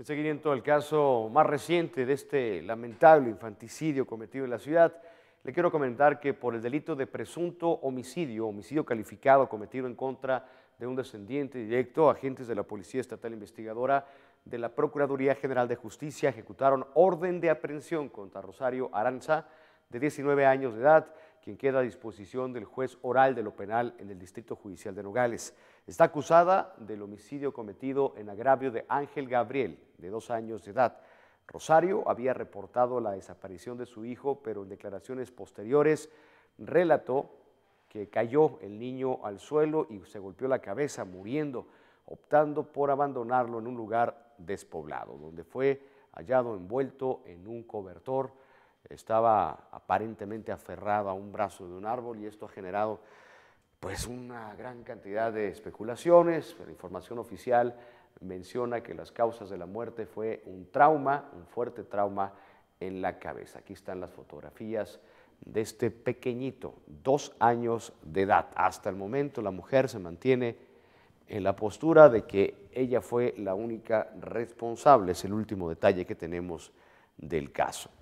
En seguimiento al caso más reciente de este lamentable infanticidio cometido en la ciudad, le quiero comentar que por el delito de presunto homicidio, homicidio calificado cometido en contra de un descendiente directo, agentes de la Policía Estatal Investigadora de la Procuraduría General de Justicia ejecutaron orden de aprehensión contra Rosario Aranza, de 19 años de edad, quien queda a disposición del juez oral de lo penal en el Distrito Judicial de Nogales. Está acusada del homicidio cometido en agravio de Ángel Gabriel, de dos años de edad. Rosario había reportado la desaparición de su hijo, pero en declaraciones posteriores relató que cayó el niño al suelo y se golpeó la cabeza muriendo, optando por abandonarlo en un lugar despoblado, donde fue hallado envuelto en un cobertor estaba aparentemente aferrado a un brazo de un árbol y esto ha generado pues una gran cantidad de especulaciones. La información oficial menciona que las causas de la muerte fue un trauma, un fuerte trauma en la cabeza. Aquí están las fotografías de este pequeñito, dos años de edad. Hasta el momento la mujer se mantiene en la postura de que ella fue la única responsable. Es el último detalle que tenemos del caso.